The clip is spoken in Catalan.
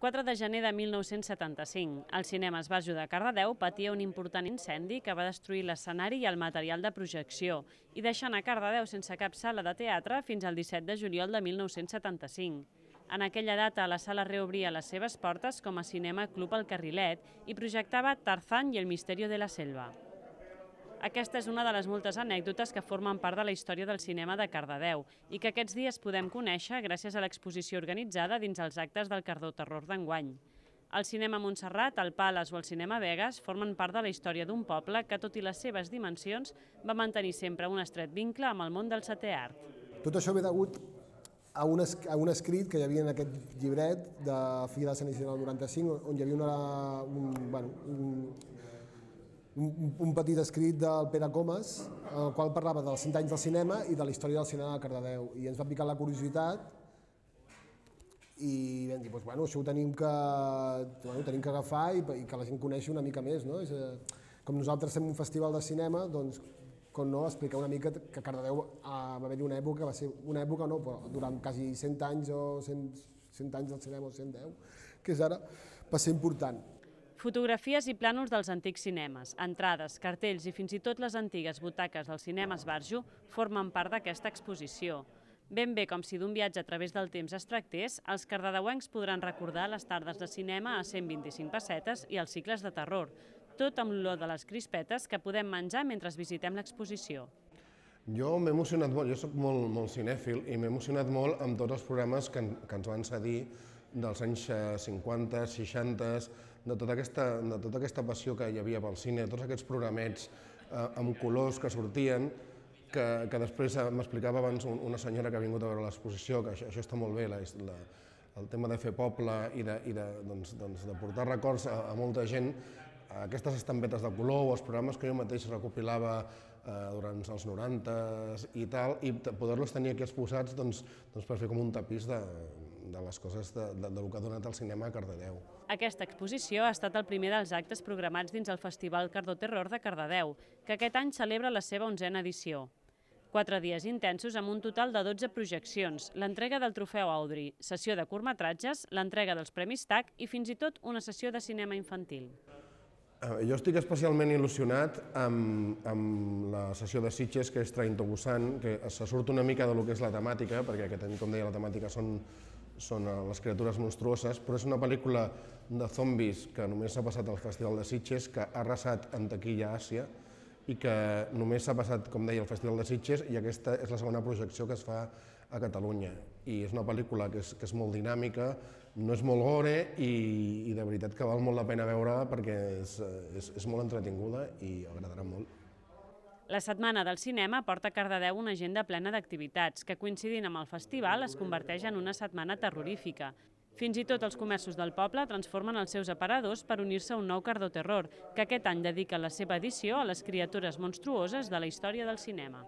4 de gener de 1975, el cinema es ajudar a Cardedeu patia un important incendi que va destruir l'escenari i el material de projecció i deixant a Cardedeu sense cap sala de teatre fins al 17 de juliol de 1975. En aquella data, la sala reobria les seves portes com a cinema Club al Carrilet i projectava Tarzan i el misterio de la selva. Aquesta és una de les moltes anècdotes que formen part de la història del cinema de Cardedeu i que aquests dies podem conèixer gràcies a l'exposició organitzada dins els actes del Cardó Terror d'enguany. El cinema Montserrat, el Palas o el cinema Vegas formen part de la història d'un poble que, tot i les seves dimensions, va mantenir sempre un estret vincle amb el món del setè art. Tot això ve degut a un, a un escrit que hi havia en aquest llibret de fi de Sant 95, on hi havia una, un, bueno, un, un, petit escrit del Pere Comas, en el qual parlava dels 100 anys del cinema i de la història del cinema de Cardedeu, i ens va picar la curiositat i vam dir, doncs, bueno, això ho tenim que, bueno, tenim que agafar i, i que la gent coneixi una mica més, no? És, eh, com nosaltres fem un festival de cinema, doncs, com no, explicar una mica que Cardedeu ah, va haver-hi una època, va ser una època, no, però durant quasi 100 anys o 100, 100 anys del cinema o 110, que és ara, va ser important. Fotografies i plànols dels antics cinemes, entrades, cartells i fins i tot les antigues butaques del cinema Esbarjo formen part d'aquesta exposició. Ben bé com si d'un viatge a través del temps es tractés, els cardedeuencs podran recordar les tardes de cinema a 125 pessetes i els cicles de terror, tot amb l'olor de les crispetes que podem menjar mentre visitem l'exposició. Jo m'he emocionat molt, jo sóc molt, molt cinèfil i m'he emocionat molt amb tots els programes que, que ens van cedir dels anys 50, eh, 60, de tota aquesta, de tota aquesta passió que hi havia pel cine, tots aquests programets eh, amb colors que sortien, que, que després eh, m'explicava abans una senyora que ha vingut a veure l'exposició, que això, això està molt bé, la, la, el tema de fer poble i de, i de, doncs, doncs, de portar records a, a molta gent, a aquestes estampetes de color o els programes que jo mateix recopilava eh, durant els 90 i tal, i poder-los tenir aquí exposats doncs, doncs per fer com un tapís de, de les coses de, de, del que ha donat el cinema a Cardedeu. Aquesta exposició ha estat el primer dels actes programats dins el Festival Cardo Terror de Cardedeu, que aquest any celebra la seva onzena edició. Quatre dies intensos amb un total de 12 projeccions, l'entrega del trofeu Audrey, sessió de curtmetratges, l'entrega dels Premis TAC i fins i tot una sessió de cinema infantil. Eh, jo estic especialment il·lusionat amb, amb la sessió de Sitges, que és Train to Busan, que se surt una mica del que és la temàtica, perquè aquest any, com deia, la temàtica són són eh, les criatures monstruoses, però és una pel·lícula de zombis que només s'ha passat al Festival de Sitges, que ha arrasat en taquilla a Àsia i que només s'ha passat, com deia, al Festival de Sitges i aquesta és la segona projecció que es fa a Catalunya. I és una pel·lícula que és, que és molt dinàmica, no és molt gore i, i de veritat que val molt la pena veure perquè és, eh, és, és molt entretinguda i agradarà molt. La Setmana del Cinema porta a Cardedeu una agenda plena d'activitats, que coincidint amb el festival es converteix en una setmana terrorífica. Fins i tot els comerços del poble transformen els seus aparadors per unir-se a un nou Cardó Terror, que aquest any dedica la seva edició a les criatures monstruoses de la història del cinema.